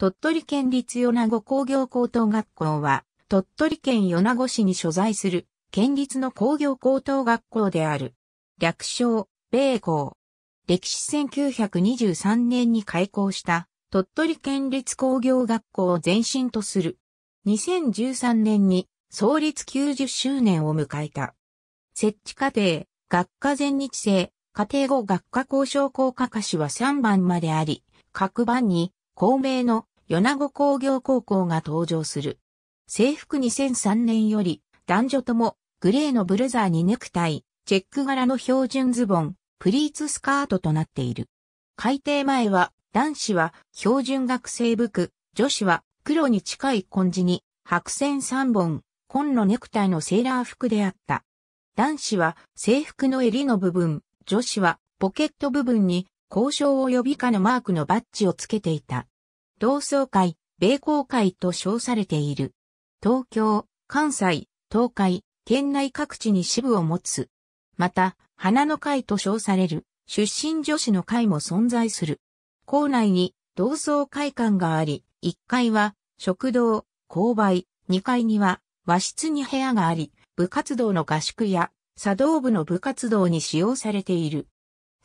鳥取県立米子工業高等学校は、鳥取県米子市に所在する、県立の工業高等学校である。略称、米校。歴史1923年に開校した、鳥取県立工業学校を前身とする。2013年に創立90周年を迎えた。設置課程、学科全日制、家庭後学科交渉校科科士は3番まであり、各番に公明の米子工業高校が登場する。制服2003年より、男女とも、グレーのブルザーにネクタイ、チェック柄の標準ズボン、プリーツスカートとなっている。改定前は、男子は標準学生服、女子は黒に近い根地に白線3本、紺のネクタイのセーラー服であった。男子は制服の襟の部分、女子はポケット部分に交渉及び下のマークのバッジをつけていた。同窓会、米公会と称されている。東京、関西、東海、県内各地に支部を持つ。また、花の会と称される、出身女子の会も存在する。校内に同窓会館があり、1階は食堂、購買、2階には和室に部屋があり、部活動の合宿や茶道部の部活動に使用されている。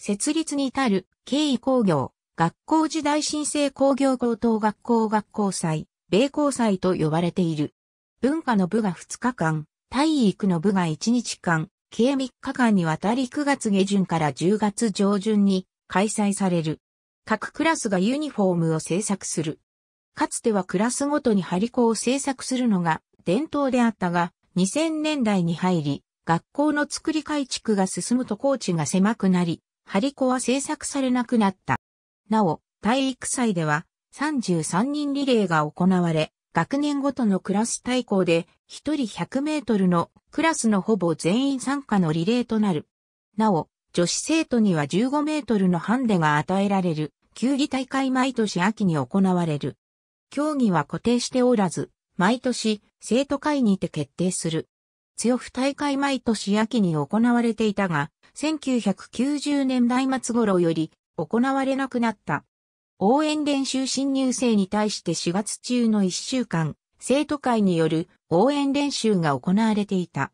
設立に至る経緯工業、学校時代新生工業高等学校学校祭、米高祭と呼ばれている。文化の部が2日間、体育の部が1日間、計3日間にわたり9月下旬から10月上旬に開催される。各クラスがユニフォームを制作する。かつてはクラスごとに張り子を制作するのが伝統であったが、2000年代に入り、学校の作り改築が進むとー地が狭くなり、張り子は制作されなくなった。なお、体育祭では33人リレーが行われ、学年ごとのクラス対抗で1人100メートルのクラスのほぼ全員参加のリレーとなる。なお、女子生徒には15メートルのハンデが与えられる球技大会毎年秋に行われる。競技は固定しておらず、毎年生徒会にて決定する。強不大会毎年秋に行われていたが、1990年代末頃より行われなくなった。応援練習新入生に対して4月中の1週間、生徒会による応援練習が行われていた。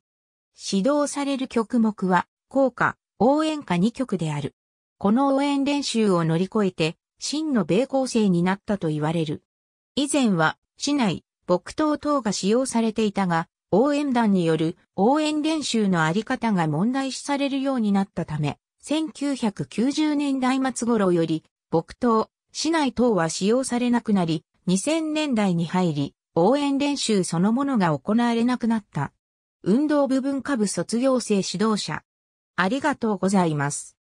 指導される曲目は、校歌、応援歌2曲である。この応援練習を乗り越えて、真の米校生になったと言われる。以前は、市内、木刀等が使用されていたが、応援団による応援練習のあり方が問題視されるようになったため、1990年代末頃より、木刀、市内等は使用されなくなり、2000年代に入り、応援練習そのものが行われなくなった。運動部分下部卒業生指導者。ありがとうございます。